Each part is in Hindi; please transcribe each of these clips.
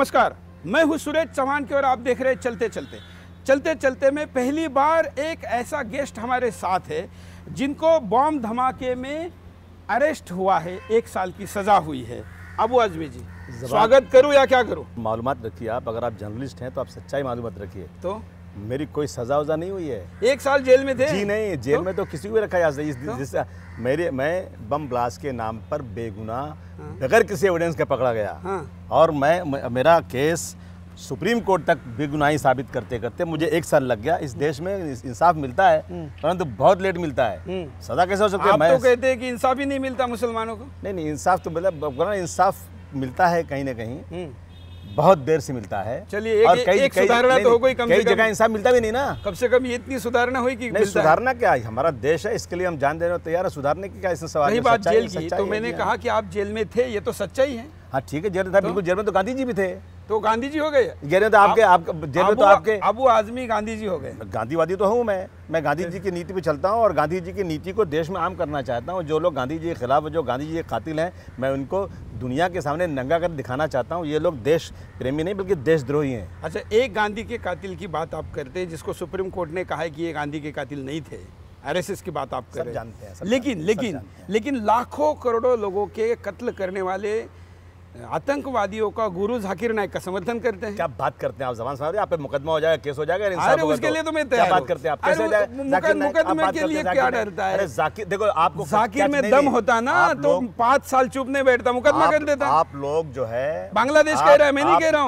नमस्कार मैं हूं सुरेश चौहान की और आप देख रहे हैं चलते चलते चलते चलते में पहली बार एक ऐसा गेस्ट हमारे साथ है जिनको बॉम्ब धमाके में अरेस्ट हुआ है एक साल की सज़ा हुई है अबू अजमी जी स्वागत करूँ या क्या करूँ मालूम रखिए आप अगर आप जर्नलिस्ट हैं तो आप सच्चाई मालूम रखिए तो मेरी कोई सजा वजा नहीं हुई है एक साल जेल में थे जी नहीं जेल तो? में तो किसी को भी रखा जा सकता तो? जिस मेरे मैं बम ब्लास्ट के नाम पर बेगुनाह हाँ। बगैर किसी एविडेंस के पकड़ा गया हाँ। और मैं मेरा केस सुप्रीम कोर्ट तक बेगुनाही साबित करते करते मुझे एक साल लग गया इस देश में इंसाफ मिलता है हम्म। परंतु तो बहुत लेट मिलता है हम्म। सजा कैसे हो सकती है मैं तो कहते हैं कि इंसाफ ही नहीं मिलता मुसलमानों को नहीं नहीं इंसाफ तो मतलब इंसाफ मिलता है कहीं ना कहीं हम्म। बहुत देर से मिलता है चलिए एक, कई एक सुधारणा तो हो गई कम कई जगह इंसान मिलता भी नहीं ना कम से कम ये इतनी सुधारणा हुई कि नहीं सुधारना क्या है हमारा देश है इसके लिए हम जान देने तैयार है सुधारने की क्या इसमें सवाल बात जेल की तो मैंने कहा कि आप जेल में थे ये तो सच्चाई है हाँ ठीक है जेल था तो- बिल्कुल जेल में तो गांधी जी भी थे तो गांधी जी हो गए गहरे तो आपके आप, जेल में तो आपके अबू आजमी गांधी जी हो गए गांधीवादी तो हूँ मैं मैं गांधी जी की नीति पे चलता हूँ और गांधी जी की नीति को देश में आम करना चाहता हूँ जो लोग गांधी जी के खिलाफ जो गांधी जी के कातिल हैं मैं उनको दुनिया के सामने नंगा कर दिखाना चाहता हूँ ये लोग देश प्रेमी नहीं बल्कि देशद्रोही हैं अच्छा एक गांधी के कातिल की बात आप करते हैं जिसको सुप्रीम कोर्ट ने कहा है कि ये गांधी के कातिल नहीं थे आर की बात आप कर जानते हैं लेकिन लेकिन लेकिन लाखों करोड़ों लोगों के कत्ल करने वाले आतंकवादियों का गुरु जाकिर नायक का समर्थन करते हैं क्या बात करते हैं आप जबान समझ आप मुकदमा हो जाएगा केस हो जाएगा अरे उसके तो। लिए तो मैं तैयार बात करते हैं आप मुकदमे के लिए क्या डरता है अरे जाकिर देखो आपको जाकिर में दम होता ना तो पांच साल चुप नहीं बैठता मुकदमा कर देता आप लोग जो है बांग्लादेश कह रहा है मैं नहीं कह रहा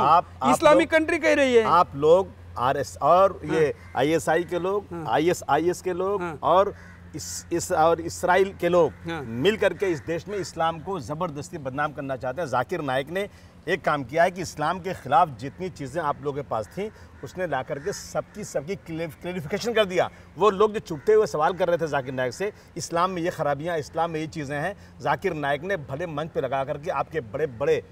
हूँ इस्लामिक कंट्री कह रही है आप लोग आर एस और ये आई एस आई के लोग हाँ। आई एस आई एस के लोग हाँ। और इस इस और इसराइल के लोग हाँ। मिल करके इस देश में इस्लाम को ज़बरदस्ती बदनाम करना चाहते हैं जाकिर नायक ने एक काम किया है कि इस्लाम के ख़िलाफ़ जितनी चीज़ें आप लोगों के पास थी उसने ला करके सबकी सबकी क्लेरिफिकेशन कर दिया वो लोग जो चुपते हुए सवाल कर रहे थे जाकिर नायक से इस्लाम में ये खराबियाँ इस्लाम में ये चीज़ें हैं जाकिर नायक ने भले मंच पर लगा करके आपके बड़े बड़े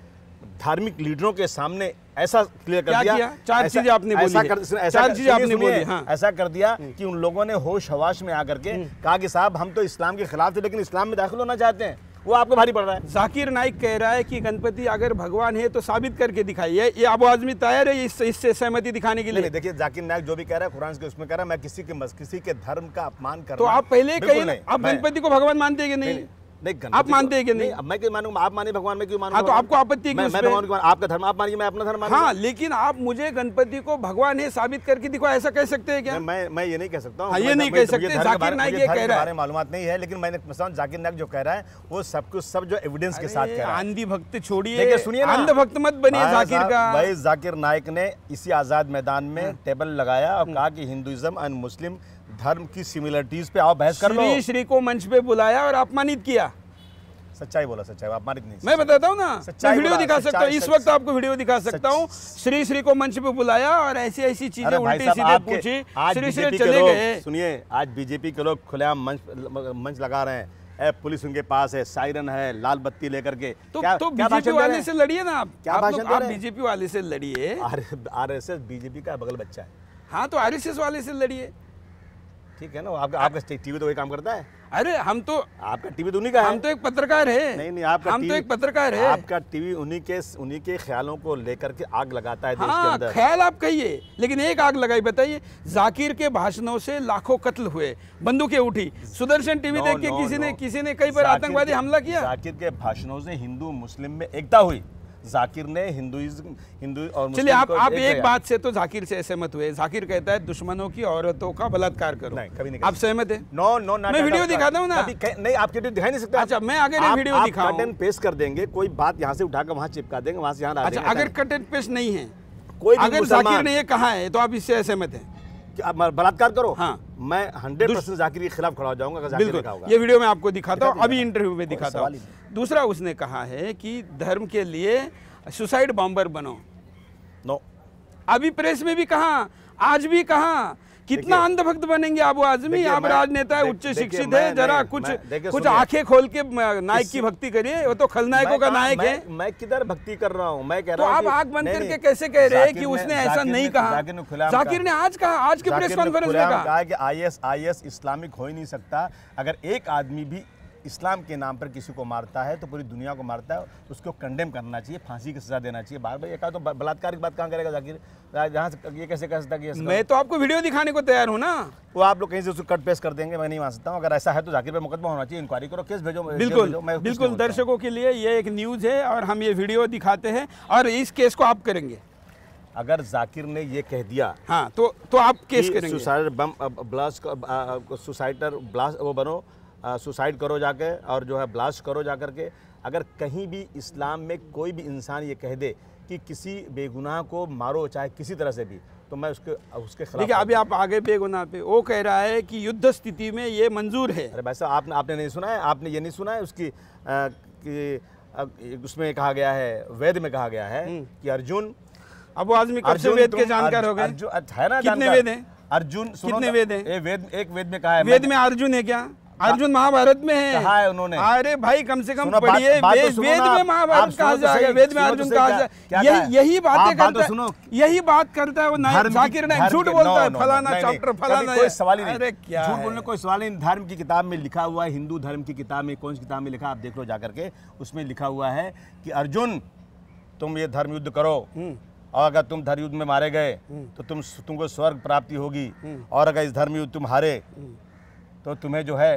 धार्मिक लीडरों के सामने ऐसा क्लियर कर दिया, चार चीजें आपने बोली ऐसा कर, ऐसा, आपने बोली हाँ। ऐसा कर दिया हम्म। कि उन लोगों ने होश हवाश में आकर के हम्म। कहा कि साहब हम तो इस्लाम के खिलाफ थे लेकिन इस्लाम में दाखिल होना चाहते हैं वो आपको भारी पड़ रहा है जाकिर नाइक कह रहा है कि गणपति अगर भगवान है तो साबित करके दिखाइए ये अब आदमी तैयार है इससे इस सहमति दिखाने के लिए देखिए जाकिर नाइक जो भी कह रहा है कुरान के उसमें कह रहा है मैं किसी के किसी के धर्म का अपमान कर तो आप पहले कहिए आप गणपति को भगवान मानते हैं कि नहीं आप तो- मानते हैं कि नहीं, मैं क्यों मानूंगा आप भगवान क्यों मानूंगा हाँ, तो आपको आपत्ति मैं, मैं भगवान आपका धर्म आप मानिए मैं अपना धर्म हाँ लेकिन आप मुझे गणपति को भगवान है साबित करके दिखो ऐसा कह सकते हैं क्या मैं मैं ये नहीं कह सकता हूँ हाँ, ये नहीं कह तो सकते जाकिर ये कह रहा है मालूम नहीं है लेकिन मैंने जाकिर नायक जो कह रहा है वो सब कुछ सब जो एविडेंस के साथ आंधी भक्त छोड़िए सुनिए आंध भक्त मत बनिए जाकिर का भाई जाकिर नायक ने इसी आजाद मैदान में हाँ। टेबल लगाया और हम्म। कहा कि हिंदुइज्म एंड मुस्लिम धर्म की सिमिलरिटीज पे आप बहस कर लो श्री को मंच पे बुलाया और अपमानित किया सच्चाई बोला सच्चाई अपमानित नहीं मैं बताता हूँ ना मैं वीडियो दिखा सकता हूँ इस वक्त आपको वीडियो दिखा सकता हूँ श्री श्री को मंच पे बुलाया और ऐसी ऐसी चीजें उल्टी सीधे पूछी श्री श्री चले गए सुनिए आज बीजेपी के लोग खुलेआम मंच मंच लगा रहे हैं पुलिस उनके पास है साइरन है लाल बत्ती लेकर के तो, क्या, तो बीजेपी वाले से लड़िए ना आप क्या आप, आप बीजेपी वाले से लड़िए आरएसएस बीजेपी का बगल बच्चा है हाँ तो आरएसएस वाले से लड़िए ठीक है ना आप, आपका टीवी तो वही काम करता है अरे हम तो आपका टीवी तो उन्हीं का हम तो एक पत्रकार है नहीं नहीं आपका हम तो एक पत्रकार है आपका टीवी उन्हीं के उन्हीं के ख्यालों को लेकर के आग लगाता है देश हाँ, के अंदर ख्याल आप कहिए लेकिन एक आग लगाई बताइए जाकिर के भाषणों से लाखों कत्ल हुए बंदूकें उठी सुदर्शन टीवी देख के किसी ने किसी ने कई बार आतंकवादी हमला किया जाकिर के भाषणों से हिंदू मुस्लिम में एकता हुई जाकिर ने हिंदुइज्म हिंदू और चलिए आप आप एक बात से तो जाकिर से सहमत हुए जाकिर कहता है दुश्मनों की औरतों का बलात्कार करो नहीं कभी नहीं आप सहमत है नो नो ना मैं वीडियो दिखाता हूँ ना नहीं आपके वीडियो दिखाई नहीं सकता अच्छा मैं अगर वीडियो कटन पेश कर देंगे कोई बात यहाँ से उठाकर वहाँ चिपका देंगे वहाँ से यहाँ अच्छा, अगर कटन पेश नहीं है कोई अगर जाकिर ने ये कहा है तो आप इससे सहमत है बलात्कार करो हाँ मैं हंड्रेड परसेंट जाकिर के खिलाफ खड़ा हो जाऊंगा बिल्कुल ये वीडियो में आपको दिखाता हूँ अभी इंटरव्यू में दिखाता हूँ दूसरा उसने कहा है कि धर्म के लिए सुसाइड बॉम्बर बनो नो अभी प्रेस में भी कहा आज भी कहा कितना अंधभक्त बनेंगे आप आजमी आप राजनेता है उच्च शिक्षित है जरा कुछ कुछ आंखें खोल के नायक की भक्ति करिए वो तो खलनायकों का नायक है मैं किधर भक्ति कर रहा हूँ मैं कह तो रहा हूँ तो आप आग बंद करके कैसे कह रहे हैं कि उसने ऐसा नहीं कहा जाकिर ने आज कहा आज की प्रेस कॉन्फ्रेंस में कहा कि आई एस इस्लामिक हो ही नहीं सकता अगर एक आदमी भी इस्लाम के नाम पर किसी को मारता है तो पूरी दुनिया को मारता है उसको कंडेम करना चाहिए फांसी की सजा देना चाहिए बार बार ये कहा तो बलात्कार की बात कहाँ करेगा जाकिर जहाँ से ये कैसे कह सकता है मैं तो आपको वीडियो दिखाने को तैयार हूँ ना वो आप लोग कहीं से उसको कट पेश कर देंगे मैं नहीं मान सकता हूँ अगर ऐसा है तो जाकिर पर मुकदमा होना चाहिए इंक्वायरी करो केस भेजो बिल्कुल बिल्कुल दर्शकों के लिए ये एक न्यूज़ है और हम ये वीडियो दिखाते हैं और इस केस को आप करेंगे अगर जाकिर ने ये कह दिया हाँ तो तो आप केस करेंगे सुसाइड बम ब्लास्ट सुसाइडर ब्लास्ट वो बनो सुसाइड करो जाके और जो है ब्लास्ट करो जा कर के अगर कहीं भी इस्लाम में कोई भी इंसान ये कह दे कि किसी बेगुनाह को मारो चाहे किसी तरह से भी तो मैं उसके उसके खिलाफ देखिए अभी आप आगे बेगुनाह पे वो कह रहा है कि युद्ध स्थिति में ये मंजूर है अरे भाई साहब आपने आपने नहीं सुना है आपने ये नहीं सुना है उसकी आ, कि उसमें कहा गया है वेद में कहा गया है हम्म। कि अर्जुन अब वो आदमी कब से वेद के जानकार हो गए है ना कितने वेद हैं अर्जुन कितने वेद हैं वेद एक वेद में कहा है वेद में अर्जुन है क्या अर्जुन महाभारत में है कहा है उन्होंने अरे भाई कम से कम पढ़िए तो वेद में महाभारत कहा जाएगा तो वेद में तो अर्जुन कहा यही यही बातें करता है यही बात करता है वो नाइम जाकिर नाइम झूठ बोलता है फलाना चैप्टर फलाना कोई सवाल ही नहीं झूठ बोलने कोई सवाल नहीं धर्म की किताब में लिखा हुआ है हिंदू धर्म की किताब में कौन सी किताब में लिखा आप देख लो जाकर के उसमें लिखा हुआ है कि अर्जुन तुम ये धर्म युद्ध करो हम्म। और अगर तुम धर्म युद्ध में मारे गए हम्म। तो तुम तुमको स्वर्ग प्राप्ति होगी हम्म। और अगर इस धर्म युद्ध तुम हारे तो तुम्हें जो है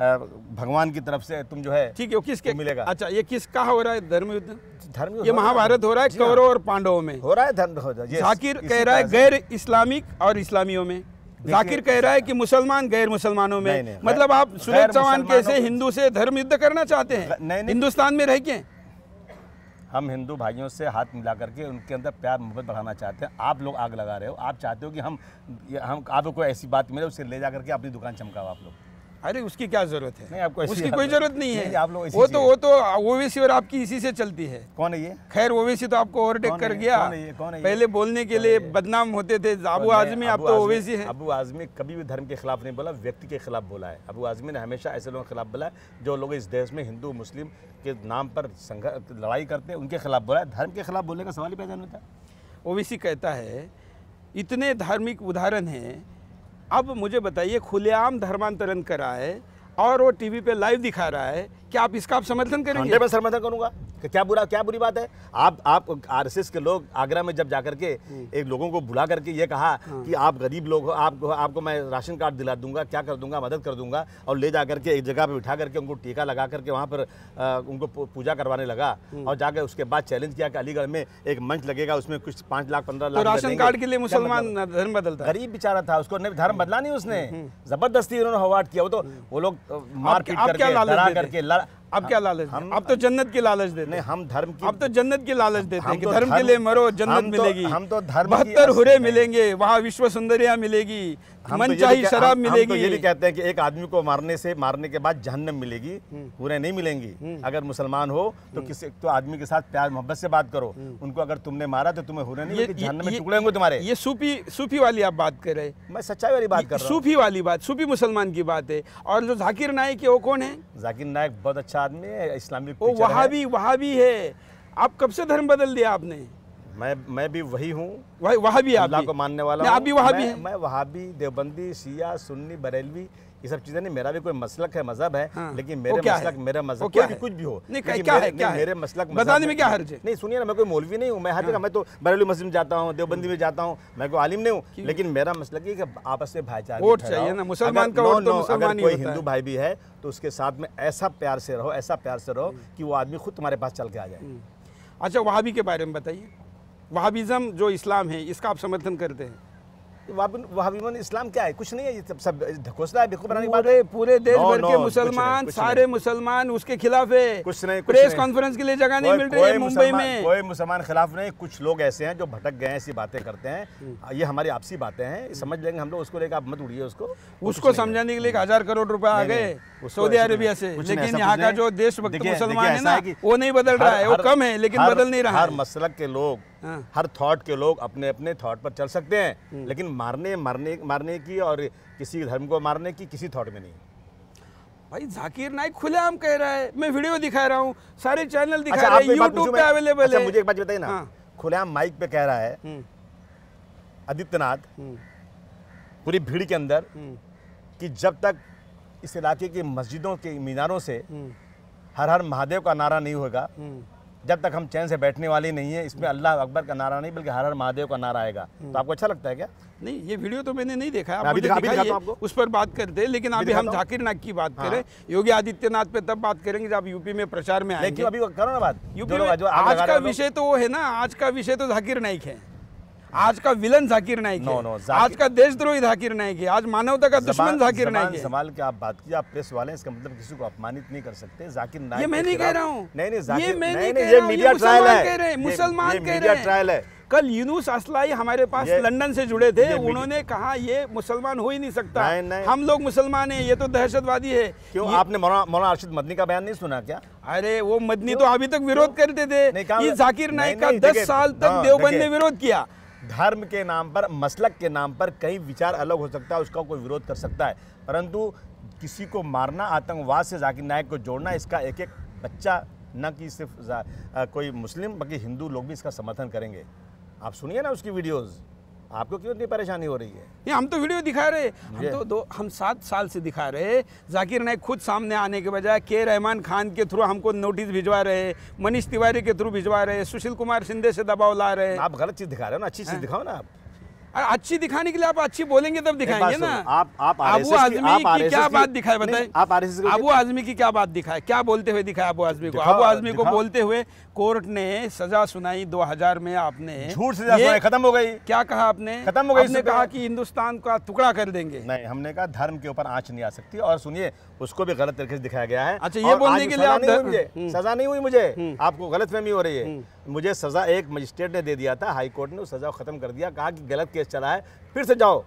भगवान की तरफ से तुम जो है ठीक है किसके मिलेगा अच्छा ये किसका हो रहा है धर्म युद्ध धर्म ये महाभारत हो रहा है हाँ। कौरव और पांडवों में हो रहा है धर्म हो जाकिर कह रहा है गैर इस्लामिक और इस्लामियों में जाकिर कह रहा है कि मुसलमान गैर मुसलमानों में नहीं, नहीं, मतलब आप सुरेश चौहान कैसे हिंदू से धर्म युद्ध करना चाहते हैं हिंदुस्तान में रह के हम हिंदू भाइयों से हाथ मिला करके उनके अंदर प्यार मोहब्बत बढ़ाना चाहते हैं आप लोग आग लगा रहे हो आप चाहते हो कि हम हम आपको कोई ऐसी बात मिले उसे ले जा करके अपनी दुकान चमकाओ आप लोग अरे उसकी क्या जरूरत है नहीं आपको उसकी कोई जरूरत नहीं है आप लोग तो, वो तो वो तो ओवीसी और आपकी इसी से चलती है कौन है ये खैर ओवीसी तो आपको ओवरटेक कर गया कौन है ये? कौन है ये? पहले बोलने के लिए बदनाम होते थे अबू आजमी आप तो ओवीसी है अबू आजमी कभी भी धर्म के खिलाफ नहीं बोला व्यक्ति के खिलाफ बोला है अबू आजमी ने हमेशा ऐसे लोगों के खिलाफ बोला है जो लोग इस देश में हिंदू मुस्लिम के नाम पर लड़ाई करते हैं उनके खिलाफ बोला है धर्म के खिलाफ बोलने का सवाल ही पैदा नहीं होता ओवीसी कहता है इतने धार्मिक उदाहरण हैं अब मुझे बताइए खुलेआम धर्मांतरण करा है और वो टीवी पे लाइव दिखा रहा है क्या आप इसका आप समर्थन करेंगे मैं समर्थन करूंगा कि क्या बुरा क्या बुरी बात है आप आप आरएसएस के लोग आगरा में जब जाकर के हम्म। एक लोगों को बुला करके ये कहा हाँ। कि आप गरीब लोग हो आप, आपको मैं राशन कार्ड दिला दूंगा क्या कर दूंगा मदद कर दूंगा और ले जाकर के एक जगह पे बिठा करके उनको टीका लगा करके वहाँ पर आ, उनको पूजा करवाने लगा हम्म। और जाकर उसके बाद चैलेंज किया कि अलीगढ़ में एक मंच लगेगा उसमें कुछ पाँच लाख पंद्रह लाख तो राशन कार्ड के लिए मुसलमान मतलब? धर्म बदलता गरीब बेचारा था उसको धर्म बदला नहीं उसने हम्म, जबरदस्ती उन्होंने हवाट किया वो तो वो लोग मारपीट करके करके अब क्या लालच हम अब तो जन्नत की लालच देते नहीं हम धर्म की अब तो जन्नत की लालच देते हैं कि तो धर्म के लिए मरो जन्नत तो- मिलेगी हम तो धर्म बहत्तर हुरे मिलेंगे वहाँ विश्व सुंदरिया मिलेगी तो मन चाहिए शराब मिलेगी ये भी कहते हैं कि एक आदमी को मारने से मारने के बाद जहन्नम मिलेगी हम्म। हुरे नहीं मिलेंगी हम्म। अगर मुसलमान हो तो हम्म। किसी तो आदमी के साथ प्यार मोहब्बत से बात करो उनको अगर तुमने मारा तो तुम्हें हुरे नहीं टुकड़े होंगे तुम्हारे ये सूफी सूफी वाली आप बात कर रहे मैं सच्चाई वाली बात कर रहा सूफी वाली बात सूफी मुसलमान की बात है और जो जाकिर नायक है वो कौन है जाकिर नायक बहुत अच्छा साथ में इस्लामिक वो वहाँ भी वहाँ भी है आप कब से धर्म बदल दिया आपने मैं मैं भी वही हूँ वही वहाँ भी आप को मानने वाला आप भी वहाँ भी मैं वहाँ भी देवबंदी सिया सुन्नी बरेलवी ये सब चीज़ें नहीं मेरा भी कोई मसलक है मजहब है हाँ। लेकिन मेरे मसलक मेरा मजहब क्या कुछ भी हो मेरे मसलक बताने में क्या हर्ज है नहीं सुनिए ना मैं कोई मौलवी नहीं हूँ मैं हर जगह हाँ। मैं तो बरेली मस्जिद जाता हूँ देवबंदी हाँ। में जाता हूँ मैं कोई आलिम नहीं हूँ लेकिन मेरा मसलक ये आपस में भाईचारा मुसलमान का तो कोई हिंदू भाई भी है तो उसके साथ में ऐसा प्यार से रहो ऐसा प्यार से रहो कि वो आदमी खुद तुम्हारे पास चल के आ जाए हम्म। अच्छा वहाबी के बारे में बताइए वहाबीज़म जो इस्लाम है इसका आप समर्थन करते हैं वहाबीमन इस्लाम क्या है कुछ नहीं है ये सब ढकोसला है बनाने पूरे पूरे देश भर के मुसलमान सारे मुसलमान उसके खिलाफ है कुछ नहीं प्रेस कॉन्फ्रेंस के लिए जगह नहीं मिल रही है मुंबई में कोई मुसलमान खिलाफ नहीं कुछ लोग ऐसे हैं जो भटक गए ऐसी बातें करते हैं हम्म। ये हमारी आपसी बातें हैं समझ लेंगे हम लोग उसको लेकर आप मत उड़िए उसको उसको समझाने के लिए हजार करोड़ रुपए आ गए सऊदी अरेबिया से लेकिन यहाँ का जो देश मुसलमान है ना वो नहीं बदल रहा है वो कम है लेकिन बदल नहीं रहा हर मसल के लोग हाँ। हर थॉट के लोग अपने अपने थॉट पर चल सकते हैं हम्म। लेकिन मारने मारने मारने की और किसी धर्म को मारने की किसी थॉट में नहीं भाई जाकिर नाइक खुलेआम कह रहा है मैं वीडियो दिखा रहा हूँ सारे चैनल दिखा अच्छा, रहा है यूट्यूब पे अवेलेबल अच्छा, है मुझे एक बात बताइए ना हाँ। खुलेआम माइक पे कह रहा है हम्म। आदित्यनाथ हम्म। पूरी भीड़ के अंदर कि जब तक इस इलाके की मस्जिदों के मीनारों से हर हर महादेव का नारा नहीं होगा जब तक हम चैन से बैठने वाले नहीं है इसमें अल्लाह अकबर का नारा नहीं बल्कि हर हर महादेव का नारा आएगा तो आपको अच्छा लगता है क्या नहीं ये वीडियो तो मैंने नहीं देखा आप दिखा, दिखा, दिखा आपको उस पर बात करते हैं लेकिन अभी हम जाकिर नाग की बात हाँ। करें योगी आदित्यनाथ पे तब बात करेंगे जब यूपी में प्रचार में आएंगे अभी करो ना बात यूपी आज का विषय तो वो है ना आज का विषय तो जाकिर नाइक है आज का villain Zakir Naik no no आज का देशद्रोही जाकिर नाइक है आज मानवता का दुश्मन जाकिर नाइक है संभाल के आप बात की आप प्रेस वाले इसका मतलब किसी को अपमानित नहीं कर सकते जाकिर नाइक ये मैं नहीं कह रहा हूँ नहीं नहीं ये मीडिया ट्रायल है मुसलमान कह रहे हैं ट्रायल है कल यूनुस असलाई हमारे पास लंदन से जुड़े थे उन्होंने कहा ये मुसलमान हो ही नहीं सकता नहीं, नहीं। हम लोग मुसलमान हैं ये तो दहशतवादी है क्यों आपने मौलाना अर्शद मदनी का बयान नहीं सुना क्या अरे वो मदनी तो अभी तक विरोध करते थे ये जाकिर नाइक का दस साल तक हाँ, देवबंद ने विरोध किया धर्म के नाम पर मसलक के नाम पर कई विचार अलग हो सकता है उसका कोई विरोध कर सकता है परंतु किसी को मारना आतंकवाद से जाकिर नायक को जोड़ना इसका एक एक बच्चा न कि सिर्फ कोई मुस्लिम बल्कि हिंदू लोग भी इसका समर्थन करेंगे आप सुनिए ना उसकी वीडियोज़ आपको क्यों इतनी परेशानी हो रही है ये हम तो वीडियो दिखा रहे हम तो दो हम सात साल से दिखा रहे जाकिर नायक खुद सामने आने के बजाय के रहमान खान के थ्रू हमको नोटिस भिजवा रहे मनीष तिवारी के थ्रू भिजवा रहे सुशील कुमार शिंदे से दबाव ला रहे आप गलत चीज़ दिखा रहे हो ना अच्छी चीज़ हाँ। दिखाओ ना आप अच्छी दिखाने के लिए आप अच्छी बोलेंगे तब दिखाएंगे ना आप आप आबू आजमी की, की क्या बात दिखाए बताए आप आबू आजमी की क्या बात दिखाए क्या बोलते हुए दिखाए आबू आजमी को आबू आजमी को बोलते हुए कोर्ट ने सजा सुनाई 2000 में आपने झूठ सजा सुनाई खत्म हो गई क्या कहा आपने खत्म हो गई कहा कि हिंदुस्तान का टुकड़ा कर देंगे नहीं हमने कहा धर्म के ऊपर आंच नहीं आ सकती और सुनिए उसको भी गलत तरीके से दिखाया गया है अच्छा ये बोलने के लिए आप हम्म। सजा नहीं हुई मुझे हम्म। आपको गलत हो रही है हम्म। मुझे सजा एक मजिस्ट्रेट ने दे दिया था हाईकोर्ट ने सजा खत्म कर दिया कहा कि गलत केस चला है फिर से जाओ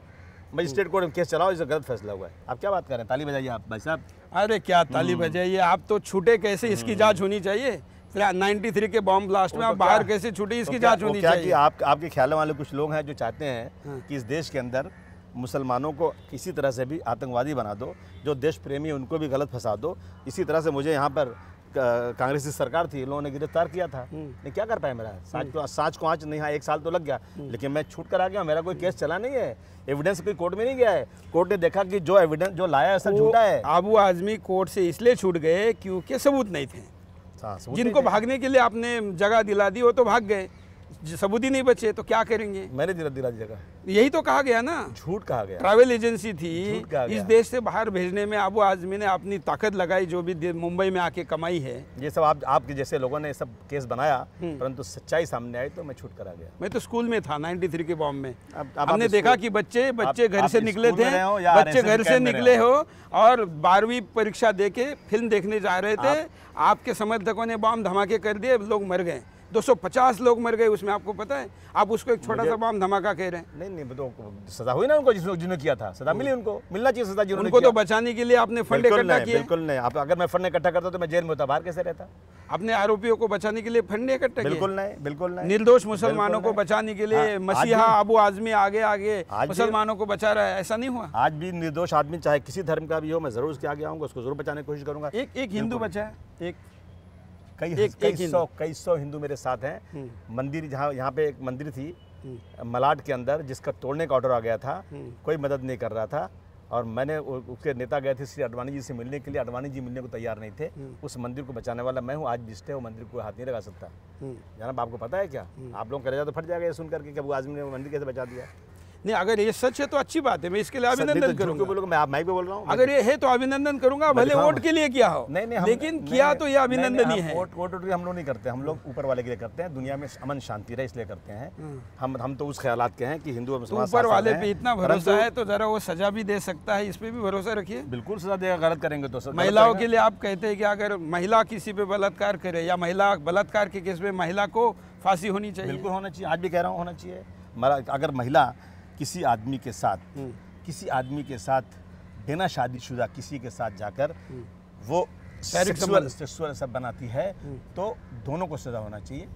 मजिस्ट्रेट हम्म। कोर्ट में केस चलाओ इसे गलत फैसला हुआ है आप क्या बात कर रहे हैं ताली बजाइए आप भाई साहब अरे क्या ताली हम्म। बजाइए आप तो छूटे कैसे इसकी हम्म। जाँच होनी चाहिए थ्री के बॉम्ब ब्लास्ट में तो आप बाहर कैसे छूटे इसकी जांच होनी चाहिए कि आप आपके ख्याल वाले कुछ लोग हैं जो चाहते हैं हाँ। कि इस देश के अंदर मुसलमानों को किसी तरह से भी आतंकवादी बना दो जो देश प्रेमी उनको भी गलत फंसा दो इसी तरह से मुझे यहाँ पर कांग्रेस की सरकार थी लोगों ने गिरफ्तार किया था हम्म। नहीं क्या कर पाया मेरा साँच हम्म। को साँच को आज नहीं हाँ एक साल तो लग गया हम्म। लेकिन मैं छूट कर आ गया मेरा कोई केस चला नहीं है एविडेंस कोई कोर्ट में नहीं गया है कोर्ट ने देखा कि जो एविडेंस जो लाया है सब झूठा है आबू आजमी कोर्ट से इसलिए छूट गए क्योंकि सबूत नहीं थे हाँ, जिनको भागने के लिए आपने जगह दिला दी वो तो भाग गए सबूत ही नहीं बचे तो क्या करेंगे मैंने दिला दिला जगह यही तो कहा गया ना झूठ कहा गया ट्रैवल एजेंसी थी इस देश से बाहर भेजने में अबू आजमी ने अपनी ताकत लगाई जो भी मुंबई में आके कमाई है ये सब आप आपके जैसे लोगों ने सब केस बनाया हम्म। परंतु सच्चाई सामने आई तो मैं छूट करा गया मैं तो स्कूल में था नाइन्टी के बॉम्ब में आपने देखा की बच्चे बच्चे घर से निकले थे बच्चे घर से निकले हो और बारहवीं परीक्षा दे के फिल्म देखने जा रहे थे आपके समर्थकों ने बॉम्ब धमाके कर दिए लोग मर गए 250 लोग मर गए उसमें आपको पता है आप उसको एक छोटा सा बम धमाका कह रहे हैं नहीं नहीं तो सजा हुई ना उनको जिसने जिन्होंने किया था सजा मिली उनको मिलना चाहिए सजा जिन्होंने उनको तो बचाने के लिए आपने फंड इकट्ठा किया बिल्कुल नहीं आप अगर मैं फंड इकट्ठा करता तो मैं जेल में होता बाहर कैसे रहता अपने आरोपियों को बचाने के लिए फंड इकट्ठा बिल्कुल नहीं बिल्कुल नहीं निर्दोष मुसलमानों को बचाने के लिए हाँ, मसीहा अबू आजमी आगे आगे मुसलमानों को बचा रहा है ऐसा नहीं हुआ आज भी निर्दोष आदमी चाहे किसी धर्म का भी हो मैं जरूर उसके आगे आऊंगा उसको जरूर बचाने की कोशिश करूंगा एक एक हिंदू बचा है एक कई कई सौ कई सौ हिंदू मेरे साथ हैं हम्म। मंदिर जहाँ यहाँ पे एक मंदिर थी हम्म। मलाड के अंदर जिसका तोड़ने का ऑर्डर आ गया था हम्म। कोई मदद नहीं कर रहा था और मैंने उसके नेता गए थे श्री अडवाणी जी से मिलने के लिए अडवाणी जी मिलने को तैयार नहीं थे उस मंदिर को बचाने वाला मैं हूँ आज जिस्ट है वो मंदिर को हाथ नहीं लगा सकता जनाब आपको पता है क्या आप लोग करेगा तो फट जाएगा ये सुन करके कि वो आजमी ने मंदिर कैसे बचा दिया नहीं अगर ये सच है तो अच्छी बात है मैं इसके लिए तो अभिनंदन करूंगा मैं आप माइक पे बोल रहा हूँ अगर ये है तो अभिनंदन करूंगा भले वोट के लिए किया हो नहीं नहीं हम, लेकिन नहीं, किया तो ये अभिनंदन ही है वोट वोट हम लोग नहीं करते हम लोग ऊपर वाले के लिए करते हैं दुनिया में अमन शांति रहे इसलिए करते हैं हम्म। हम हम तो उस ख्याल के हैं कि हिंदू तो ऊपर वाले पे इतना भरोसा है तो जरा वो सजा भी दे सकता है इस पर भी भरोसा रखिए बिल्कुल सजा देगा गलत करेंगे तो महिलाओं के लिए आप कहते हैं कि अगर महिला किसी पे बलात्कार करे या महिला बलात्कार के केस में महिला को फांसी होनी चाहिए बिल्कुल होना चाहिए आज भी कह रहा हूँ होना चाहिए अगर महिला किसी आदमी के साथ हम्म। किसी आदमी के साथ बिना शादीशुदा किसी के साथ जाकर हम्म। वो सेक्सुअल सेक्सुअल सब बनाती है हम्म। तो दोनों को सजा होना चाहिए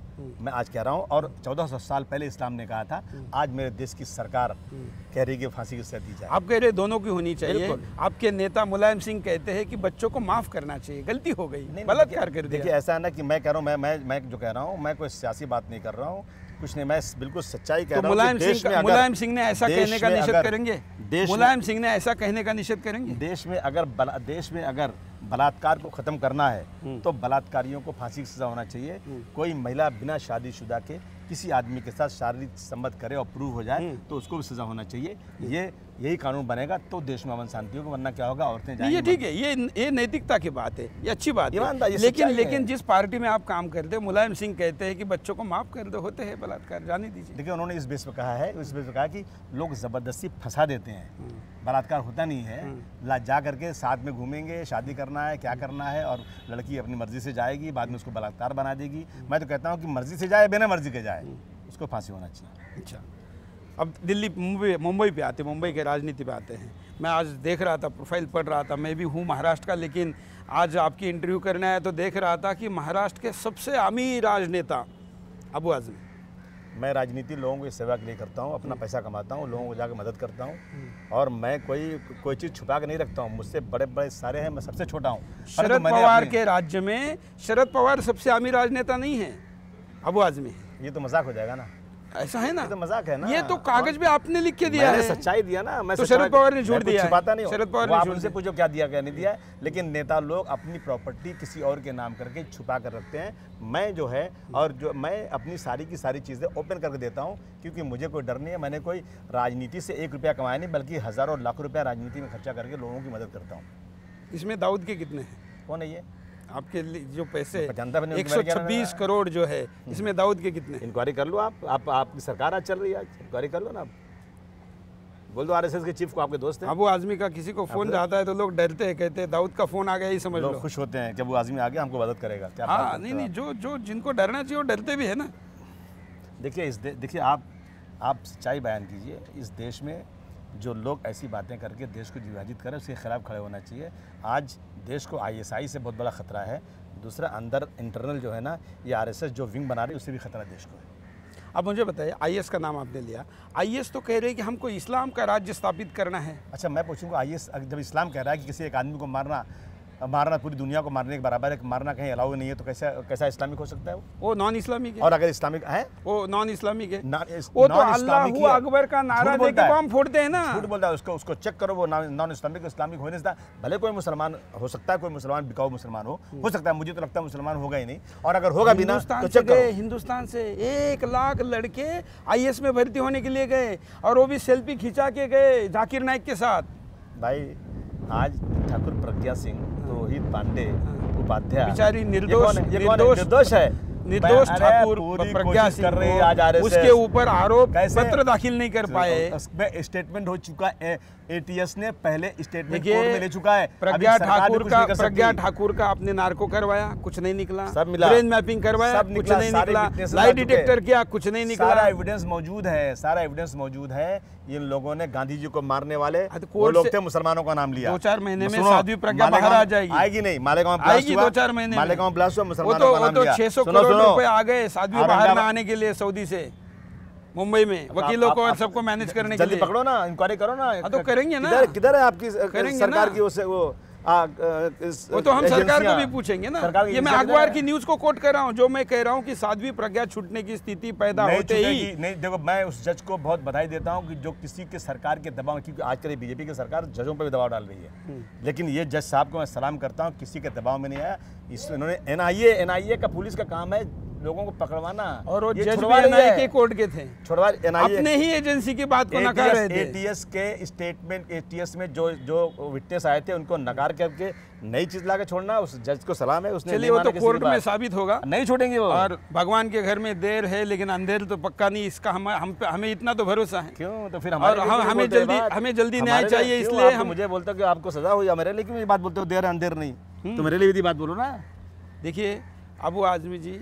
मैं आज कह रहा हूँ और 1400 साल पहले इस्लाम ने कहा था आज मेरे देश की सरकार कह रही कि फांसी की सजा दी जाए आप कह रहे दोनों की होनी चाहिए आपके नेता मुलायम सिंह कहते हैं कि बच्चों को माफ करना चाहिए गलती हो गई गलत कर देखिए ऐसा है ना कि मैं कह रहा हूँ मैं मैं मैं जो कह रहा हूँ मैं कोई सियासी बात नहीं कर रहा हूँ कुछ नहीं मैं बिल्कुल सच्चाई कह तो रहा मुलायम सिंह मुलायम सिंह ने ऐसा कहने का निषेध करेंगे मुलायम सिंह ने ऐसा कहने का निषेध करेंगे देश में अगर देश में अगर बलात्कार को ख़त्म करना है हम्म। तो बलात्कारियों को फांसी की सज़ा होना चाहिए हम्म। कोई महिला बिना शादीशुदा के किसी आदमी के साथ शारीरिक संबंध करे और प्रूव हो जाए हम्म। तो उसको भी सज़ा होना चाहिए ये यही कानून बनेगा तो देश में अमन शांति होगा वरना क्या होगा औरतें ये ठीक है ये ये नैतिकता की बात है ये अच्छी बात है लेकिन लेकिन जिस पार्टी में आप काम करते हो मुलायम सिंह कहते हैं कि बच्चों को माफ कर दो होते हैं बलात्कार जाने दीजिए देखिए उन्होंने इस बेस पर कहा है इस बेस पर कहा कि लोग ज़बरदस्ती फंसा देते हैं हम्म। बलात्कार होता नहीं है हम्म। ला जा करके साथ में घूमेंगे शादी करना है क्या करना है और लड़की अपनी मर्जी से जाएगी बाद में उसको बलात्कार बना देगी मैं तो कहता हूँ कि मर्जी से जाए बिना मर्जी के जाए हम्म। उसको फांसी होना चाहिए अच्छा अब दिल्ली मुंबई मुंबई पे आते मुंबई के राजनीति पे आते हैं मैं आज देख रहा था प्रोफाइल पढ़ रहा था मैं भी हूँ महाराष्ट्र का लेकिन आज आपकी इंटरव्यू करने आया तो देख रहा था कि महाराष्ट्र के सबसे अमीर राजनेता अबू आजमी मैं राजनीति लोगों की सेवा के लिए करता हूँ अपना हम्म। पैसा कमाता हूँ लोगों को जाकर मदद करता हूँ हम्म। और मैं कोई कोई चीज़ छुपा के नहीं रखता हूँ मुझसे बड़े बड़े सारे हैं मैं सबसे छोटा हूँ तो शरद पवार के राज्य में शरद पवार सबसे आमिर राजनेता नहीं है अबू आजमी ये तो मजाक हो जाएगा ना ऐसा है ना तो मजाक है ना ये तो कागज भी आपने लिख के दिया है सच्चाई दिया ना मैं तो शरद पवार ने छोड़ दिया पता नहीं शरद पवार ने उनसे पूछो क्या दिया क्या नहीं दिया है लेकिन नेता लोग अपनी प्रॉपर्टी किसी और के नाम करके छुपा कर रखते हैं मैं जो है और जो मैं अपनी सारी की सारी चीज़ें ओपन करके देता हूँ क्योंकि मुझे कोई डर नहीं है मैंने कोई राजनीति से एक रुपया कमाया नहीं बल्कि हज़ारों लाख रुपया राजनीति में खर्चा करके लोगों की मदद करता हूँ इसमें दाऊद के कितने हैं कौन है ये आपके जो पैसे एक सौ छब्बीस करोड़ जो है इसमें दाऊद के कितने इंक्वायरी कर लो आप आप आपकी सरकार आज चल रही है आज इंक्वायरी कर लो ना आप बोल दो आरएसएस के चीफ को आपके दोस्त हैं वो आजमी का किसी को फोन जाता है तो लोग डरते हैं कहते हैं दाऊद का फोन आ गया ही समझ लो खुश होते हैं जब वो आजमी आ गया हमको मदद करेगा हाँ नहीं नहीं जो जो जिनको डरना चाहिए वो डरते भी है ना देखिए इस देखिए आप आप सच्चाई बयान कीजिए इस देश में जो लोग ऐसी बातें करके देश को विभाजित करें उसके खिलाफ खड़े होना चाहिए आज देश को आईएसआई से बहुत बड़ा खतरा है दूसरा अंदर इंटरनल जो है ना ये आरएसएस जो विंग बना रही है उससे भी खतरा देश को है अब मुझे बताइए आई का नाम आपने लिया आई तो कह रहे हैं कि हमको इस्लाम का राज्य स्थापित करना है अच्छा मैं पूछूंगा आई जब इस्लाम कह रहा है कि किसी एक आदमी को मारना मारना पूरी दुनिया को मारने के बराबर है मारना कहीं अलाउ नहीं है तो कैसा कैसा इस्लामिक हो सकता है वो वो नॉन इस्लामिक है और अगर इस्लामिक है वो नॉन इस्लामिक है ना, इस, वो तो अल्लाह अकबर का नारा देके बम फोड़ते हैं ना झूठ बोलता है उसको उसको चेक करो वो नॉन इस्लामिक इस्लामिक होने से भले कोई मुसलमान हो सकता है कोई मुसलमान बिकाऊ मुसलमान हो हम्म। हो सकता है मुझे तो लगता है मुसलमान होगा ही नहीं और अगर होगा ना तो चेक हिंदुस्तान से एक लाख लड़के आई में भर्ती होने के लिए गए और वो भी सेल्फी खिंचा के गए जाकिर नायक के साथ भाई आज ठाकुर प्रज्ञा सिंह रोहित तो हाँ। पांडे हाँ। उपाध्याय बेचारी निर्दोष निर्दोष है निर्दोष ठाकुर प्रज्ञा सिंह उसके ऊपर आरोप पत्र दाखिल नहीं कर पाए स्टेटमेंट हो चुका है एटीएस ने पहले स्टेटमेंट कोर्ट में ले चुका है प्रज्ञा ठाकुर का प्रज्ञा ठाकुर का आपने नार्को करवाया कुछ नहीं निकला सब मिला ब्रेन मैपिंग करवाया कुछ नहीं निकला लाइट डिटेक्टर किया कुछ नहीं निकला सारा एविडेंस मौजूद है सारा एविडेंस मौजूद है इन लोगों ने गांधी जी को मारने वाले हाँ, तो वो लोग थे मुसलमानों का नाम लिया दो चार महीने में साधु प्रज्ञा बाहर आ जाएगी आएगी नहीं मालेगांव आएगी दो चार महीने मालेगांव ब्लास्ट हुआ मुसलमानों तो- का नाम तो लिया छह सौ करोड़ रुपए आ गए साधु बाहर में आने के लिए सऊदी से मुंबई में वकीलों को और सबको मैनेज करने के लिए पकड़ो ना इंक्वायरी करो ना हाँ, तो करेंगे ना किधर है आपकी सरकार की वो हाँ, वो तो हम सरकार को भी पूछेंगे ना ये मैं अखबार की न्यूज को कोट कर रहा हूँ जो मैं कह रहा हूँ कि साध्वी प्रज्ञा छूटने की स्थिति पैदा होते ही नहीं देखो मैं उस जज को बहुत बधाई देता हूँ कि जो किसी के सरकार के दबाव क्योंकि आजकल बीजेपी की सरकार जजों पर भी दबाव डाल रही है हम्म। लेकिन ये जज साहब को मैं सलाम करता हूँ किसी के दबाव में नहीं आया इसमें उन्होंने एनआईए एनआईए का पुलिस का काम है लोगों को पकड़वाना और वो जज एनआईए के कोर्ट के थे छोड़वा एनआईए अपने ही एजेंसी की बात को नकार रहे थे एटीएस के स्टेटमेंट एटीएस में जो जो विटनेस आए थे उनको नकार करके नई चीज लाके छोड़ना उस जज को सलाम है उसने चलिए वो तो कोर्ट में साबित होगा नहीं छोड़ेंगे वो और भगवान के घर में देर है लेकिन अंधेर तो पक्का नहीं इसका हम हम हमें इतना तो भरोसा है क्यों तो फिर हमारे और हम हमें जल्दी हमें जल्दी न्याय चाहिए इसलिए हम मुझे बोलते हो कि आपको सजा हुई हमारे लिए बात बोलते हो देर अंधेर नहीं हम्म। तो मेरे लिए भी बात बोलो ना देखिए अबू आजमी जी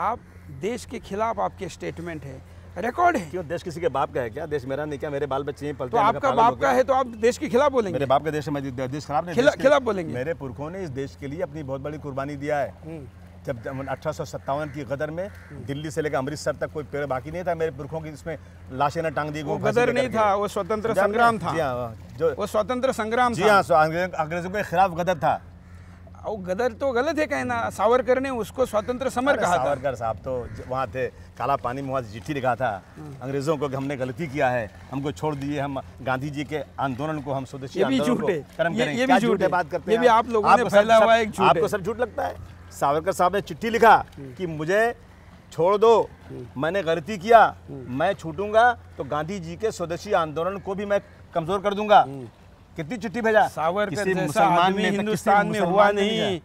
आप देश के खिलाफ आपके स्टेटमेंट है रिकॉर्ड है क्यों देश किसी के बाप का है क्या देश मेरा नहीं क्या मेरे बाल बच्चे पलते तो आपका बाप का है तो आप देश के खिलाफ बोलेंगे मेरे बाप का देश मैं देश खराब नहीं खिला, खिलाफ बोलेंगे मेरे पुरखों ने इस देश के लिए अपनी बहुत बड़ी कुर्बानी दिया है हम्म। जब अठारह की गदर में हम्म। दिल्ली से लेकर अमृतसर तक कोई पेड़ बाकी नहीं था मेरे पुरखों की इसमें लाशें ना टांग दी गई गदर नहीं था वो स्वतंत्र संग्राम था हाँ, जो वो स्वतंत्र संग्राम था हाँ, अंग्रेजों के खिलाफ गदर था गदर तो गलत है कहना सावरकर ने उसको स्वतंत्र समर कहा सावरकर साहब तो वहाँ थे काला पानी में वहाँ चिट्ठी लिखा था हाँ। अंग्रेजों को हमने गलती किया है हमको छोड़ दिए हम गांधी जी के आंदोलन को हम स्वदेशी भी झूठे ये, ये भी झूठे बात करते हैं आप लोगों ने फैला हुआ एक झूठ आपको सब झूठ लगता है सावरकर साहब ने चिट्ठी लिखा हम्म। कि मुझे छोड़ दो हम्म। मैंने गलती किया हम्म। मैं छूटूंगा तो गांधी जी के स्वदेशी आंदोलन को भी मैं कमजोर कर दूंगा कितनी चिट्ठी भेजा सावरकर मुसलमान में हिंदुस्तान में हुआ नहीं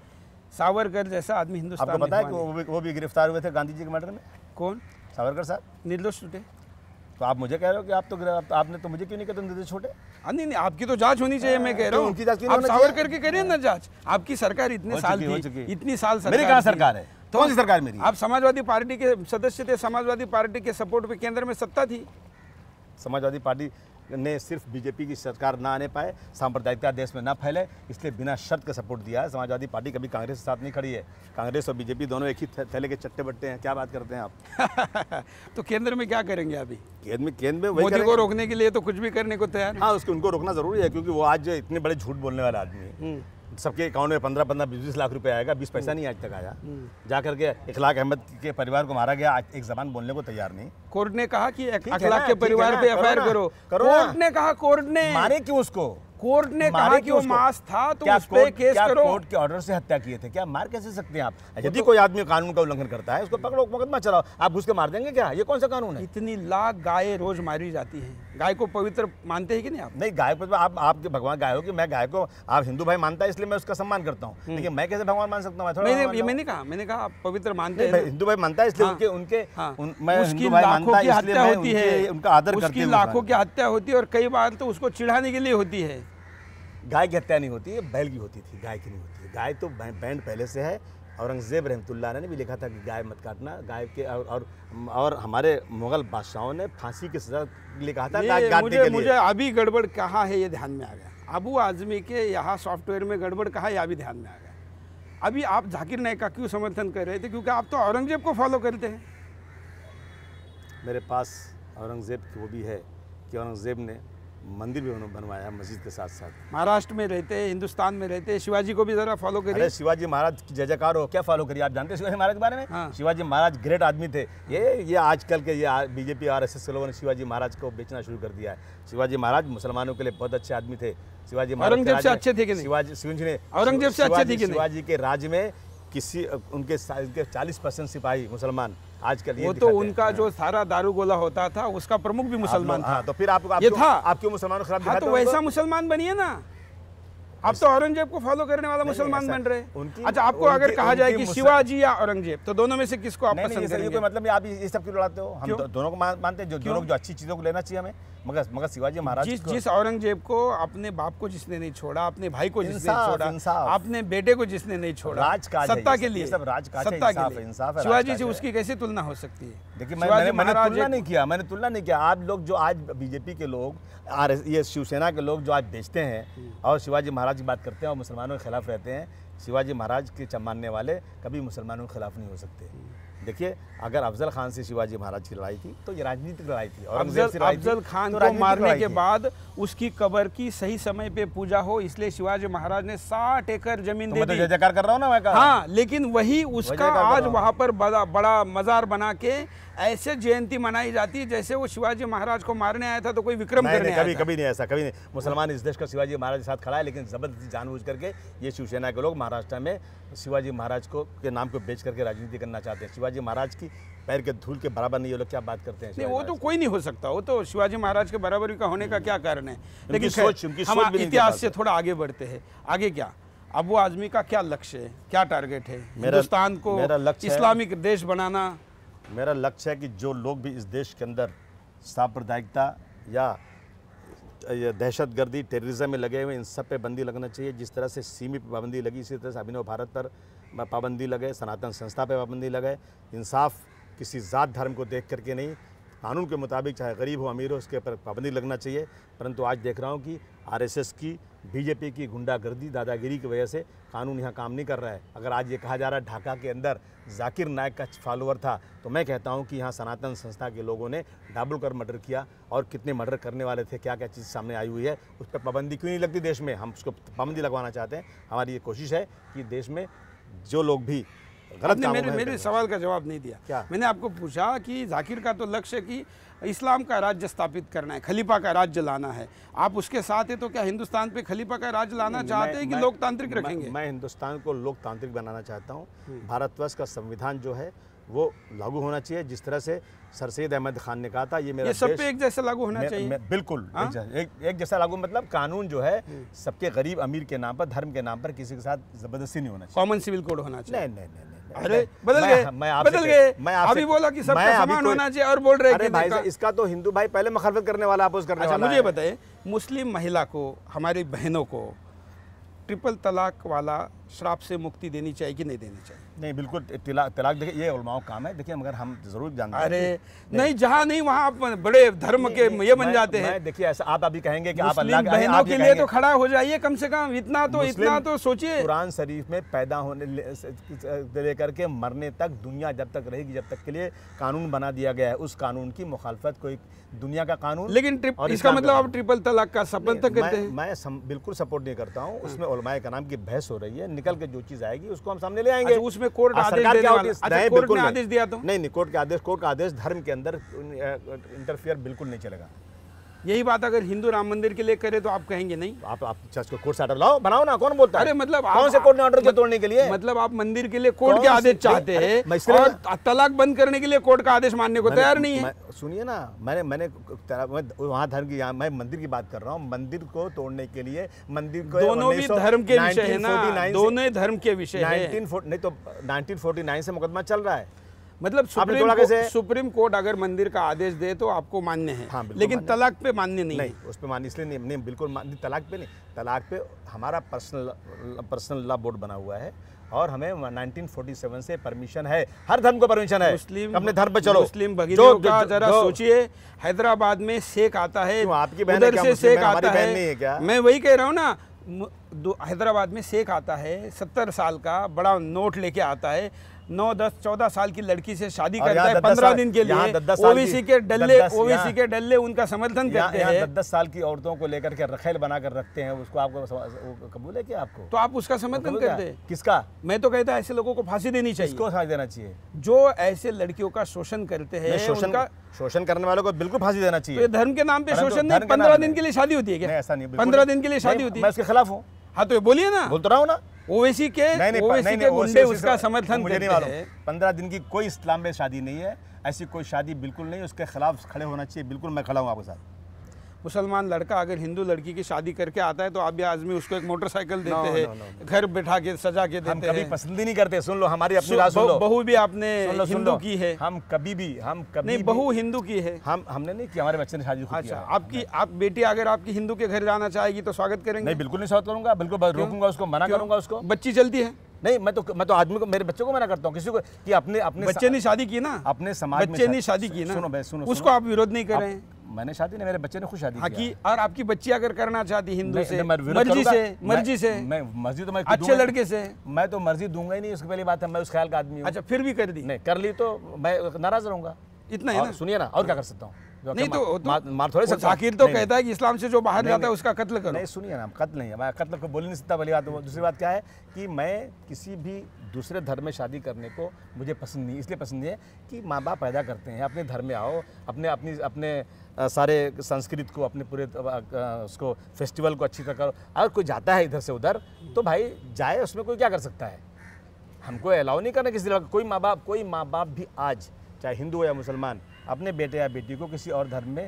सावरकर जैसा आदमी हिंदुस्तान आपको पता है कि वो भी वो भी गिरफ्तार हुए थे गांधी जी के मर्डर में कौन सावरकर साहब निर्दोष छूटे तो आप मुझे कह रहे हो कि आप तो आपने तो मुझे क्यों नहीं कहते निर्दोष छोटे हाँ, नहीं नहीं आपकी तो जांच होनी चाहिए मैं कह रहा तो हूँ उनकी जांच आप सावरकर की करिए ना जांच आपकी सरकार इतने साल थी इतनी साल मेरी कहाँ सरकार है तो कौन सी सरकार मेरी आप समाजवादी पार्टी के सदस्य थे समाजवादी पार्टी के सपोर्ट पे केंद्र में सत्ता थी समाजवादी पार्टी ने सिर्फ बीजेपी की सरकार ना आने पाए सांप्रदायिकता देश में ना फैले इसलिए बिना शर्त का सपोर्ट दिया है समाजवादी पार्टी कभी कांग्रेस के साथ नहीं खड़ी है कांग्रेस और बीजेपी दोनों एक ही थैले के चट्टे बट्टे हैं क्या बात करते हैं आप तो केंद्र में क्या करेंगे अभी केंद्र में केंद्र में वही को रोकने के लिए तो कुछ भी करने को तैयार हाँ उसको उनको रोकना जरूरी है क्योंकि वो आज इतने बड़े झूठ बोलने वाले आदमी है हम्म। सबके अकाउंट में पंद्रह पंद्रह बीस बीस लाख रुपए आएगा बीस पैसा हम्म। नहीं आज तक आया हम्म। जा करके इखलाक अहमद के परिवार को मारा गया एक जबान बोलने को तैयार नहीं कोर्ट ने कहा कि के परिवार पे एफ करो कोर्ट ने कहा कोर्ट ने मारे क्यों उसको कोर्ट ने कहा कि वो मास था तो क्या कोर्ट, केस क्या करो कोर्ट के ऑर्डर से हत्या किए थे क्या मार कैसे सकते हैं आप यदि तो- कोई आदमी कानून का उल्लंघन करता है उसको पकड़ो मुकदमा चलाओ आप घुस के मार देंगे क्या ये कौन सा कानून है इतनी लाख गाय रोज मारी जाती है गाय को पवित्र मानते हैं कि नहीं आप नहीं गाय पर तो आप आपके भगवान गाय हो कि मैं गाय को आप हिंदू भाई मानता है इसलिए मैं उसका सम्मान करता हूँ लेकिन हम्म। मैं कैसे भगवान मान सकता हूँ मैंने कहा मैंने कहा आप पवित्र मानते हैं तो- हिंदू भाई मानता है इसलिए हाँ, उनके उनके हाँ। मैं उनका आदर उसकी लाखों की हत्या होती है और कई बार तो उसको चिढ़ाने के लिए होती है गाय की हत्या नहीं होती है बैल की होती थी गाय की नहीं होती है गाय तो बैंड पहले से है औरंगज़ेब रहमतुल्ला ने भी लिखा था कि गाय मत काटना गाय के और और, और हमारे मुगल बादशाहों ने फांसी की सजा लिए कहा था मुझे, के लिए मुझे अभी गड़बड़ कहा है ये ध्यान में आ गया अबू आजमी के यहाँ सॉफ्टवेयर में गड़बड़ कहा यह अभी ध्यान में आ गया अभी आप जाकिर नायक का क्यों समर्थन कर रहे थे क्योंकि आप तो औरंगजेब को फॉलो करते हैं मेरे पास औरंगज़ेब की वो भी है कि औरंगज़ेब ने मंदिर भी उन्होंने बनवाया मस्जिद के साथ साथ महाराष्ट्र में रहते हैं हिंदुस्तान में रहते हैं शिवाजी को भी जरा फॉलो करिए शिवाजी महाराज की जयजयकार हो क्या फॉलो करिए आप जानते हैं शिवाजी महाराज के बारे में हाँ। शिवाजी महाराज ग्रेट आदमी थे ये ये आजकल के ये बीजेपी आर एस के लोगों ने शिवाजी महाराज को बेचना शुरू कर दिया है शिवाजी महाराज मुसलमानों के लिए बहुत अच्छे आदमी थे शिवाजी महाराज अच्छे थे शिवाजी शिवजी ने औरंगजेब से अच्छे थे शिवाजी के राज में किसी उनके उनके चालीस परसेंट सिपाही मुसलमान आजकल वो तो उनका जो सारा दारू गोला होता था उसका प्रमुख भी मुसलमान था हाँ, तो फिर आप, आप ये था आपके मुसलमान खराब हाँ, तो वैसा मुसलमान बनिए ना आप तो औरंगजेब को फॉलो करने वाला मुसलमान बन रहे हैं अच्छा आपको अगर कहा जाए कि शिवाजी या औरंगजेब तो दोनों में से किसको आप पसंद करेंगे मतलब आप इस सब क्यों लड़ाते हो हम तो दोनों को मानते हैं जो दोनों जो अच्छी चीजों को लेना चाहिए हमें मगर मगर शिवाजी महाराज जिस जिस औरंगजेब को अपने बाप को जिसने नहीं छोड़ा अपने भाई को जिसने नहीं छोड़ा अपने बेटे को जिसने नहीं छोड़ा राजकाज सत्ता के लिए सब राजकाज सत्ता के लिए शिवाजी से उसकी कैसे तुलना हो सकती है देखिए मैंने मैंने तुलना नहीं किया मैंने तुलना नहीं किया आप लोग जो आज बीजेपी के लोग आर ये शिवसेना के लोग जो आज बेचते हैं हम्म। और शिवाजी महाराज की बात करते हैं और मुसलमानों के खिलाफ रहते हैं शिवाजी महाराज के मानने वाले कभी मुसलमानों के खिलाफ नहीं हो सकते देखिए अगर अफजल खान से शिवाजी महाराज की लड़ाई थी तो ये राजनीतिक लड़ाई थी और अफजल अफजल तो खान तो को मारने के बाद उसकी कबर की सही समय पे पूजा हो इसलिए शिवाजी महाराज ने साठ एकड़ जमीन तो दे तो दी जयकार कर रहा हूँ ना मैं हाँ लेकिन वही उसका आज वहाँ पर बड़ा मजार बना के ऐसे जयंती मनाई जाती है जैसे वो शिवाजी महाराज को मारने आया था तो कोई विक्रम नहीं, करने नहीं, कभी कभी नहीं ऐसा कभी नहीं मुसलमान इस देश का शिवाजी महाराज के साथ खड़ा है लेकिन जबरदस्ती जानबूझ करके ये शिवसेना के लोग महाराष्ट्र में शिवाजी महाराज को के नाम को बेच करके राजनीति करना चाहते हैं शिवाजी महाराज की पैर के धूल के बराबर नहीं ये लोग क्या बात करते हैं वो तो कोई नहीं हो सकता वो तो शिवाजी महाराज के बराबरी का होने का क्या कारण है लेकिन इतिहास से थोड़ा आगे बढ़ते हैं आगे क्या अब वो आदमी का क्या लक्ष्य है क्या टारगेट है हिंदुस्तान को इस्लामिक देश बनाना मेरा लक्ष्य है कि जो लोग भी इस देश के अंदर सांप्रदायिकता या दहशत गर्दी टेररिज्म में लगे हुए इन सब पे बंदी लगना चाहिए जिस तरह से सीमी पर पाबंदी लगी इसी तरह से अभिनव भारत पर पाबंदी लगे सनातन संस्था पर पाबंदी लगे इंसाफ किसी ज़ात धर्म को देख करके नहीं कानून के मुताबिक चाहे गरीब हो अमीर हो उसके ऊपर पाबंदी लगना चाहिए परंतु आज देख रहा हूँ कि आरएसएस की बीजेपी की गुंडागर्दी दादागिरी की वजह से कानून यहाँ काम नहीं कर रहा है अगर आज ये कहा जा रहा है ढाका के अंदर जाकिर नायक का फॉलोअर था तो मैं कहता हूँ कि यहाँ सनातन संस्था के लोगों ने डाबुल कर मर्डर किया और कितने मर्डर करने वाले थे क्या क्या चीज़ सामने आई हुई है उस पर पाबंदी क्यों नहीं लगती देश में हम उसको पाबंदी लगवाना चाहते हैं हमारी ये कोशिश है कि देश में जो लोग भी आपने मेरे मेरे सवाल का जवाब नहीं दिया क्या? मैंने आपको पूछा कि जाकिर का तो लक्ष्य कि इस्लाम का राज्य स्थापित करना है खलीफा का राज्य लाना है आप उसके साथ है तो क्या हिंदुस्तान पे खलीफा का राज्य लाना चाहते हैं कि लोकतांत्रिक रखेंगे मैं हिंदुस्तान को लोकतांत्रिक बनाना चाहता हूँ हम्म। भारतवर्ष का संविधान जो है वो लागू होना चाहिए जिस तरह से सर सैद अहमद खान ने कहा था ये मेरा ये सब पे एक जैसा लागू होना चाहिए मैं, बिल्कुल आ? हाँ? एक, एक जैसा लागू मतलब कानून जो है हम्म। सबके गरीब अमीर के नाम पर धर्म के नाम पर किसी के साथ जबरदस्ती नहीं होना चाहिए कॉमन सिविल कोड होना चाहिए नहीं नहीं नहीं अरे बदल गए मैं बदल गए मैं अभी बोला कि सबका समान होना चाहिए और बोल रहे अरे इसका तो हिंदू भाई पहले मखालफत करने वाला अपोज करने अच्छा, वाला मुझे बताए मुस्लिम महिला को हमारी बहनों को ट्रिपल तलाक वाला श्राप से मुक्ति देनी चाहिए कि नहीं देनी चाहिए नहीं बिल्कुल तिला, तलाक देखिए ये उलमाओं का काम है देखिए मगर हम जरूर जानते हैं अरे नहीं जहाँ नहीं वहाँ आप बड़े धर्म के ये बन जाते हैं देखिए ऐसा आप अभी कहेंगे कि आप अल्लाह बहनों के लिए तो खड़ा हो जाइए कम से कम इतना तो इतना तो सोचिए कुरान शरीफ में पैदा होने लेकर के मरने तक दुनिया जब तक रहेगी जब तक के लिए कानून बना दिया गया है उस कानून की मुखालफत कोई दुनिया का कानून लेकिन और इसका मतलब आप ट्रिपल तलाक का सपन तक करते हैं मैं बिल्कुल सपोर्ट नहीं करता हूँ हाँ। उसमें उलमाए का नाम की बहस हो रही है निकल के जो चीज़ आएगी उसको हम सामने ले आएंगे अच्छा, उसमें उसमें कोर्ट हाँ, आदेश दे अच्छा कोर्ट ने आदेश दिया तो नहीं नहीं कोर्ट के आदेश कोर्ट का आदेश धर्म के अंदर इंटरफियर बिल्कुल नहीं चलेगा यही बात अगर हिंदू राम मंदिर के लिए करे तो आप कहेंगे नहीं आप आप चर्च को कोर्ट से ऑर्डर लाओ बनाओ ना कौन बोलता अरे मतलब कौन से कोर्ट ने ऑर्डर किया मतलब- तोड़ने के लिए मतलब आप मंदिर के लिए कोर्ट के आदेश चाहते हैं और तलाक बंद करने के लिए कोर्ट का आदेश मानने को तैयार नहीं है सुनिए ना मैंने मैंने वहाँ धर्म की मैं मंदिर की बात कर रहा हूँ मंदिर को तोड़ने के लिए मंदिर को दोनों भी धर्म के विषय है ना दोनों धर्म के विषय नहीं तो नाइनटीन से मुकदमा चल रहा है मतलब सुप्रीम को, सुप्रीम कोर्ट अगर मंदिर का आदेश दे तो आपको मान्य है हाँ, लेकिन तलाक पे मान्य नहीं, नहीं उस पर मान्य इसलिए नहीं, नहीं बिल्कुल मान्य तलाक पे नहीं तलाक पे हमारा पर्सनल पर्सनल लॉ बोर्ड बना हुआ है और हमें 1947 से परमिशन है हर धर्म को परमिशन है मुस्लिम अपने धर्म पे चलो मुस्लिम का जरा सोचिए हैदराबाद में शेख आता है आपकी बहन से शेख आता है मैं वही कह रहा हूँ ना हैदराबाद में शेख आता है सत्तर साल का बड़ा नोट लेके आता है नौ दस चौदह साल की लड़की से शादी करता है पंद्रह दिन के लिए ओबीसी के डल्ले ओबीसी के डल्ले उनका समर्थन करते हैं दस दस साल की औरतों को लेकर के रखेल बना कर रखते हैं उसको आपको कबूल है क्या आपको तो आप उसका समर्थन करते हैं किसका मैं तो कहता ऐसे लोगों को फांसी देनी चाहिए इसको फांसी देना चाहिए जो ऐसे लड़कियों का शोषण करते हैं शोषण का शोषण करने वालों को बिल्कुल फांसी देना चाहिए तो धर्म के नाम पे तो- शोषण नहीं पंद्रह दिन के लिए शादी होती है क्या ऐसा नहीं पंद्रह दिन के लिए शादी होती है मैं इसके खिलाफ हूँ हाँ तो बोलिए ना बोलता रहा हूँ ना ओवैसी के नहीं नहीं के गुंडे उसका समर्थन मुझे नहीं मालूम पंद्रह दिन की कोई इस्लाम में शादी नहीं है ऐसी कोई शादी बिल्कुल नहीं उसके खिलाफ खड़े होना चाहिए बिल्कुल मैं खड़ा हूँ आपके साथ मुसलमान लड़का अगर हिंदू लड़की की शादी करके आता है तो आप आदमी उसको एक मोटरसाइकिल देते हैं घर बैठा के सजा के देते हैं पसंद ही नहीं करते सुन लो हमारी अपनी सुन लो बहू भी आपने हिंदू की है हम कभी भी हम कभी नहीं बहू हिंदू की है हम हमने नहीं की हमारे बच्चे ने शादी अच्छा आपकी आप बेटी अगर आपकी हिंदू के घर जाना चाहेगी तो स्वागत करेंगे नहीं बिल्कुल नहीं स्वागत करूंगा बिल्कुल रोकूंगा उसको मना करूंगा उसको बच्ची चलती है नहीं मैं तो मैं तो आदमी को मेरे बच्चों को मना करता हूँ किसी को कि अपने अपने बच्चे ने शादी की ना अपने समाज बच्चे ने शादी की ना सुनो सुनो उसको आप विरोध नहीं कर रहे हैं मैंने शादी नहीं मेरे बच्चे ने खुश शादी हाँ की और आपकी बच्ची अगर करना चाहती हिंदू से तो मर्जी से मर्जी से मैं मर्जी तो मैं अच्छे लड़के से मैं तो मर्जी दूंगा ही नहीं उसकी पहली बात है मैं उस ख्याल का आदमी अच्छा फिर भी कर दी नहीं कर ली तो मैं नाराज रहूंगा इतना ही सुनिए ना और क्या कर सकता हूँ तो नहीं तो, मार, तो थोड़े सकता शाकिर तो कहता है कि इस्लाम से जो बाहर जाता है उसका कत्ल करो नहीं सुनिए ना कत्ल नहीं है कत्ल को बोल नहीं सकता पहली बात दूसरी बात क्या है कि मैं किसी भी दूसरे धर्म में शादी करने को मुझे पसंद नहीं इसलिए पसंद नहीं है कि माँ बाप पैदा करते हैं अपने धर्म में आओ अपने अपनी अपने सारे संस्कृत को अपने पूरे उसको फेस्टिवल को अच्छी तरह करो अगर कोई जाता है इधर से उधर तो भाई जाए उसमें कोई क्या कर सकता है हमको अलाउ नहीं करना किसी तरह कोई माँ बाप कोई माँ बाप भी आज चाहे हिंदू हो या मुसलमान अपने बेटे या बेटी को किसी और धर्म में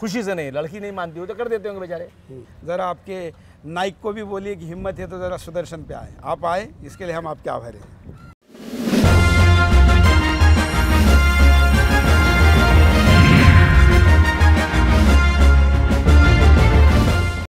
खुशी से नहीं लड़की नहीं मानती हो तो कर देते होंगे बेचारे हम्म। ज़रा आपके नाइक को भी बोलिए कि हिम्मत है तो ज़रा सुदर्शन पे आए आप आए इसके लिए हम आपके आभारी हैं